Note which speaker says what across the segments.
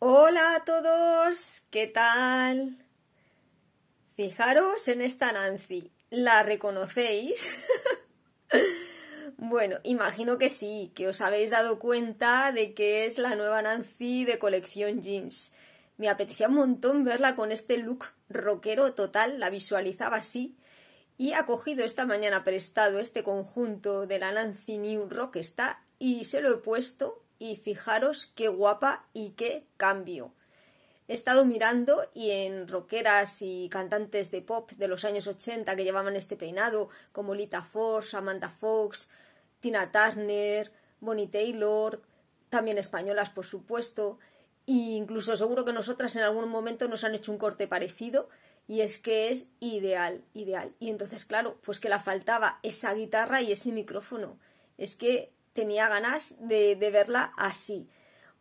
Speaker 1: Hola a todos, ¿qué tal? Fijaros en esta Nancy, ¿la reconocéis? bueno, imagino que sí, que os habéis dado cuenta de que es la nueva Nancy de colección jeans. Me apetecía un montón verla con este look rockero total, la visualizaba así. Y ha cogido esta mañana prestado este conjunto de la Nancy New Rock está y se lo he puesto y fijaros qué guapa y qué cambio. He estado mirando y en rockeras y cantantes de pop de los años 80 que llevaban este peinado, como Lita Ford, Amanda Fox, Tina Turner, Bonnie Taylor, también españolas, por supuesto, e incluso seguro que nosotras en algún momento nos han hecho un corte parecido y es que es ideal, ideal. Y entonces, claro, pues que la faltaba esa guitarra y ese micrófono. Es que tenía ganas de, verla así.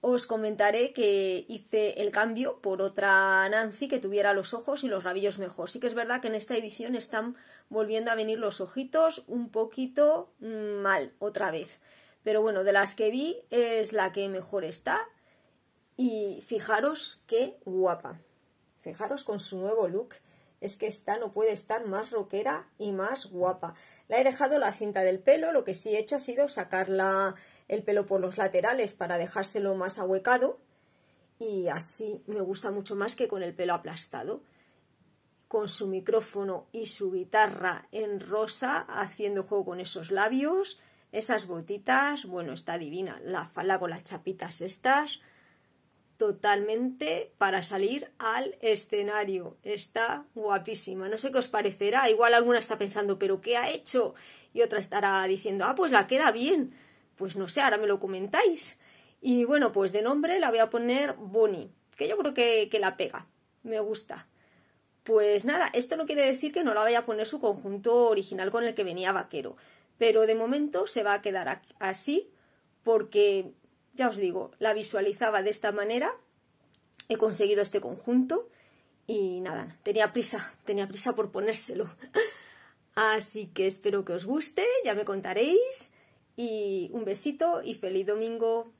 Speaker 1: Os comentaré que hice el cambio por otra Nancy que tuviera los ojos y los rabillos mejor. Sí que es verdad que en esta edición están volviendo a venir los ojitos un poquito mm, mal otra vez. Pero bueno, de las que vi es la que mejor está. Y fijaros qué guapa. Fijaros con su nuevo look es que esta no puede estar más rockera y más guapa. La he dejado la cinta del pelo, lo que sí he hecho ha sido sacarla el pelo por los laterales para dejárselo más ahuecado y así me gusta mucho más que con el pelo aplastado. Con su micrófono y su guitarra en rosa, haciendo juego con esos labios, esas botitas, bueno, está divina. La falda con las chapitas estas, totalmente para salir al escenario. Está guapísima. No sé qué os parecerá. Igual alguna está pensando, pero ¿qué ha hecho? Y otra estará diciendo, ah, pues la queda bien. Pues no sé, ahora me lo comentáis. Y bueno, pues de nombre la voy a poner Bonnie, que yo creo que, que la pega. Me gusta. Pues nada, esto no quiere decir que no la vaya a poner su conjunto original con el que venía vaquero. Pero de momento se va a quedar así porque ya os digo, la visualizaba de esta manera, he conseguido este conjunto y nada, tenía prisa, tenía prisa por ponérselo. Así que espero que os guste, ya me contaréis y un besito y feliz domingo.